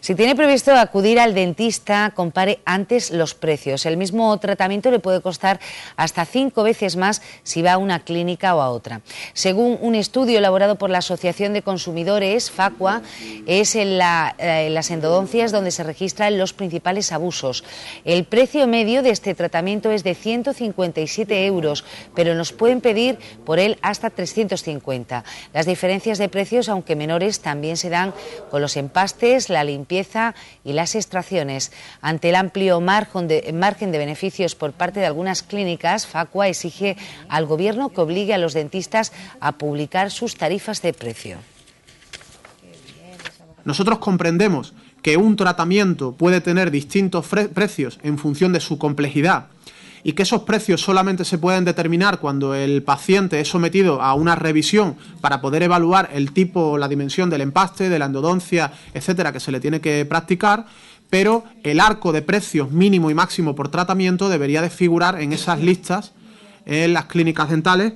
Si tiene previsto acudir al dentista, compare antes los precios. El mismo tratamiento le puede costar hasta cinco veces más si va a una clínica o a otra. Según un estudio elaborado por la Asociación de Consumidores, FACUA, es en, la, eh, las endodoncias donde se registran los principales abusos. El precio medio de este tratamiento es de 157 euros, pero nos pueden pedir por él hasta 350. Las diferencias de precios, aunque menores, también se dan con los empastes, la limpieza, limpieza y las extracciones. Ante el amplio margen de, margen de beneficios por parte de algunas clínicas, Facua exige al Gobierno que obligue a los dentistas a publicar sus tarifas de precio. Nosotros comprendemos que un tratamiento puede tener distintos precios en función de su complejidad y que esos precios solamente se pueden determinar cuando el paciente es sometido a una revisión para poder evaluar el tipo, o la dimensión del empaste, de la endodoncia, etcétera, que se le tiene que practicar, pero el arco de precios mínimo y máximo por tratamiento debería de figurar en esas listas en las clínicas dentales